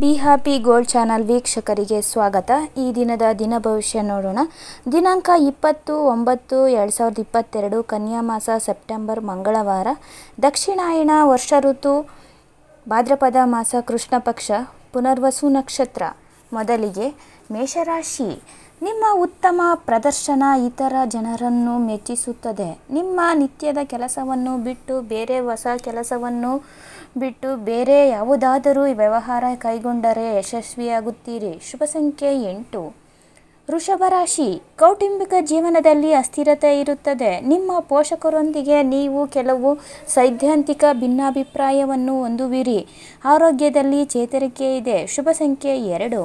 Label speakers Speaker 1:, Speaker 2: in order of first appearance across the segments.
Speaker 1: be happy gold channel ವೀಕ್ಷಕರಿಗೆ ಸ್ವಾಗತ ಈ ದಿನದ ದಿನ ಭವಿಷ್ಯ ನೋಡೋಣ ದಿನಾಂಕ ಇಪ್ಪತ್ತು ಒಂಬತ್ತು ಎರಡು ಸಾವಿರದ ಇಪ್ಪತ್ತೆರಡು ಕನ್ಯಾ ಮಾಸ ಸೆಪ್ಟೆಂಬರ್ ಮಂಗಳವಾರ ದಕ್ಷಿಣಾಯಣ ವರ್ಷ ಋತು ಭಾದ್ರಪದ ಮಾಸ ಕೃಷ್ಣ ಪಕ್ಷ ಪುನರ್ವಸು ನಕ್ಷತ್ರ ಮೊದಲಿಗೆ ಮೇಷರಾಶಿ ನಿಮ್ಮ ಉತ್ತಮ ಪ್ರದರ್ಶನ ಇತರ ಜನರನ್ನು ಮೆಚ್ಚಿಸುತ್ತದೆ ನಿಮ್ಮ ನಿತ್ಯದ ಕೆಲಸವನ್ನು ಬಿಟ್ಟು ಬೇರೆ ಹೊಸ ಕೆಲಸವನ್ನು ಬಿಟ್ಟು ಬೇರೆ ಯಾವುದಾದರೂ ವ್ಯವಹಾರ ಕೈಗೊಂಡರೆ ಯಶಸ್ವಿಯಾಗುತ್ತೀರಿ ಶುಭ ಸಂಖ್ಯೆ ಎಂಟು ವೃಷಭ ರಾಶಿ ಕೌಟುಂಬಿಕ ಜೀವನದಲ್ಲಿ ಅಸ್ಥಿರತೆ ಇರುತ್ತದೆ ನಿಮ್ಮ ಪೋಷಕರೊಂದಿಗೆ ನೀವು ಕೆಲವು ಸೈದ್ಧಾಂತಿಕ ಭಿನ್ನಾಭಿಪ್ರಾಯವನ್ನು ಹೊಂದುವಿರಿ ಆರೋಗ್ಯದಲ್ಲಿ ಚೇತರಿಕೆ ಇದೆ ಶುಭ ಸಂಖ್ಯೆ ಎರಡು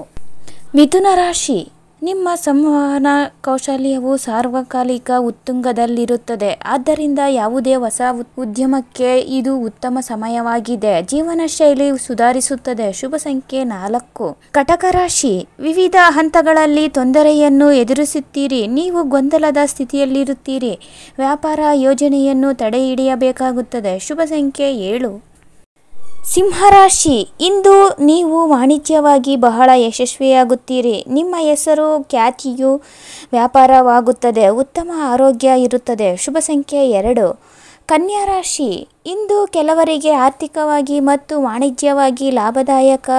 Speaker 1: ಮಿಥುನ ರಾಶಿ ನಿಮ್ಮ ಸಂವಹನ ಕೌಶಲ್ಯವು ಸಾರ್ವಕಾಲಿಕ ಉತ್ತುಂಗದಲ್ಲಿರುತ್ತದೆ ಆದ್ದರಿಂದ ಯಾವುದೇ ಹೊಸ ಉದ್ಯಮಕ್ಕೆ ಇದು ಉತ್ತಮ ಸಮಯವಾಗಿದೆ ಜೀವನ ಶೈಲಿ ಸುಧಾರಿಸುತ್ತದೆ ಶುಭ ಸಂಖ್ಯೆ ನಾಲ್ಕು ಕಟಕ ರಾಶಿ ವಿವಿಧ ಹಂತಗಳಲ್ಲಿ ತೊಂದರೆಯನ್ನು ಎದುರಿಸುತ್ತೀರಿ ನೀವು ಗೊಂದಲದ ಸ್ಥಿತಿಯಲ್ಲಿರುತ್ತೀರಿ ವ್ಯಾಪಾರ ಯೋಜನೆಯನ್ನು ತಡೆಹಿಡಿಯಬೇಕಾಗುತ್ತದೆ ಶುಭ ಸಂಖ್ಯೆ ಏಳು ಸಿಂಹರಾಶಿ ಇಂದು ನೀವು ವಾಣಿಜ್ಯವಾಗಿ ಬಹಳ ಯಶಸ್ವಿಯಾಗುತ್ತೀರಿ ನಿಮ್ಮ ಹೆಸರು ಖ್ಯಾತಿಯು ವ್ಯಾಪಾರವಾಗುತ್ತದೆ ಉತ್ತಮ ಆರೋಗ್ಯ ಇರುತ್ತದೆ ಶುಭ ಸಂಖ್ಯೆ ಎರಡು ಕನ್ಯಾ ರಾಶಿ ಇಂದು ಕೆಲವರಿಗೆ ಆರ್ಥಿಕವಾಗಿ ಮತ್ತು ವಾಣಿಜ್ಯವಾಗಿ ಲಾಭದಾಯಕ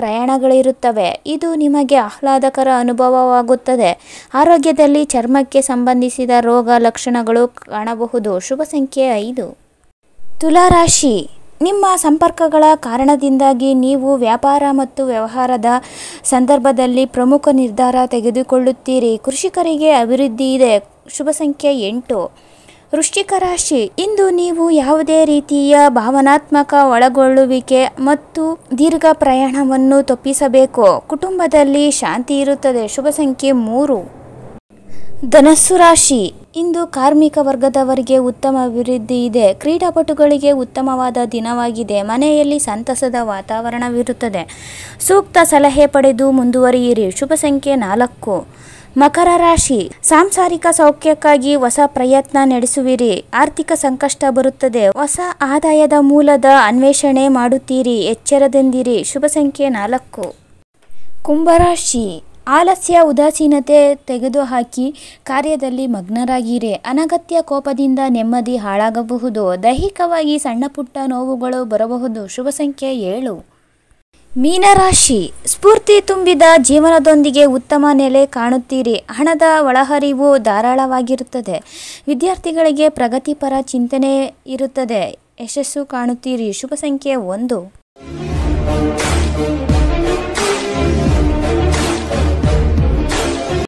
Speaker 1: ಪ್ರಯಾಣಗಳಿರುತ್ತವೆ ಇದು ನಿಮಗೆ ಆಹ್ಲಾದಕರ ಅನುಭವವಾಗುತ್ತದೆ ಆರೋಗ್ಯದಲ್ಲಿ ಚರ್ಮಕ್ಕೆ ಸಂಬಂಧಿಸಿದ ರೋಗ ಲಕ್ಷಣಗಳು ಕಾಣಬಹುದು ಶುಭ ಸಂಖ್ಯೆ ಐದು ತುಲಾರಾಶಿ ನಿಮ್ಮ ಸಂಪರ್ಕಗಳ ಕಾರಣದಿಂದಾಗಿ ನೀವು ವ್ಯಾಪಾರ ಮತ್ತು ವ್ಯವಹಾರದ ಸಂದರ್ಭದಲ್ಲಿ ಪ್ರಮುಖ ನಿರ್ಧಾರ ತೆಗೆದುಕೊಳ್ಳುತ್ತೀರಿ ಕೃಷಿಕರಿಗೆ ಅಭಿವೃದ್ಧಿ ಇದೆ ಶುಭ ಸಂಖ್ಯೆ ಎಂಟು ವೃಶ್ಚಿಕ ರಾಶಿ ಇಂದು ನೀವು ಯಾವುದೇ ರೀತಿಯ ಭಾವನಾತ್ಮಕ ಒಳಗೊಳ್ಳುವಿಕೆ ಮತ್ತು ದೀರ್ಘ ಪ್ರಯಾಣವನ್ನು ತಪ್ಪಿಸಬೇಕು ಕುಟುಂಬದಲ್ಲಿ ಶಾಂತಿ ಇರುತ್ತದೆ ಶುಭ ಸಂಖ್ಯೆ ಮೂರು ಧನಸ್ಸು ರಾಶಿ ಇಂದು ಕಾರ್ಮಿಕ ವರ್ಗದವರಿಗೆ ಉತ್ತಮ ಅಭಿವೃದ್ಧಿ ಇದೆ ಕ್ರೀಡಾಪಟುಗಳಿಗೆ ಉತ್ತಮವಾದ ದಿನವಾಗಿದೆ ಮನೆಯಲ್ಲಿ ಸಂತಸದ ವಾತಾವರಣವಿರುತ್ತದೆ ಸೂಕ್ತ ಸಲಹೆ ಪಡೆದು ಮುಂದುವರಿಯಿರಿ ಶುಭ ಸಂಖ್ಯೆ ನಾಲ್ಕು ಮಕರ ರಾಶಿ ಸಾಂಸಾರಿಕ ಸೌಖ್ಯಕ್ಕಾಗಿ ಹೊಸ ಪ್ರಯತ್ನ ನಡೆಸುವಿರಿ ಆರ್ಥಿಕ ಸಂಕಷ್ಟ ಬರುತ್ತದೆ ಹೊಸ ಆದಾಯದ ಮೂಲದ ಅನ್ವೇಷಣೆ ಮಾಡುತ್ತೀರಿ ಎಚ್ಚರದೆಂದಿರಿ ಶುಭ ಸಂಖ್ಯೆ ನಾಲ್ಕು ಕುಂಭರಾಶಿ ಆಲಸ್ಯ ಉದಾಸೀನತೆ ತೆಗೆದುಹಾಕಿ ಕಾರ್ಯದಲ್ಲಿ ಮಗ್ನರಾಗಿರಿ ಅನಗತ್ಯ ಕೋಪದಿಂದ ನೆಮ್ಮದಿ ಹಾಳಾಗಬಹುದು ದೈಹಿಕವಾಗಿ ಸಣ್ಣ ಪುಟ್ಟ ನೋವುಗಳು ಬರಬಹುದು ಶುಭ ಸಂಖ್ಯೆ ಏಳು ಮೀನರಾಶಿ ಸ್ಫೂರ್ತಿ ತುಂಬಿದ ಜೀವನದೊಂದಿಗೆ ಉತ್ತಮ ನೆಲೆ ಕಾಣುತ್ತೀರಿ ಹಣದ ಒಳಹರಿವು ಧಾರಾಳವಾಗಿರುತ್ತದೆ ವಿದ್ಯಾರ್ಥಿಗಳಿಗೆ ಪ್ರಗತಿಪರ ಚಿಂತನೆ ಇರುತ್ತದೆ ಯಶಸ್ಸು ಕಾಣುತ್ತೀರಿ ಶುಭ ಸಂಖ್ಯೆ ಒಂದು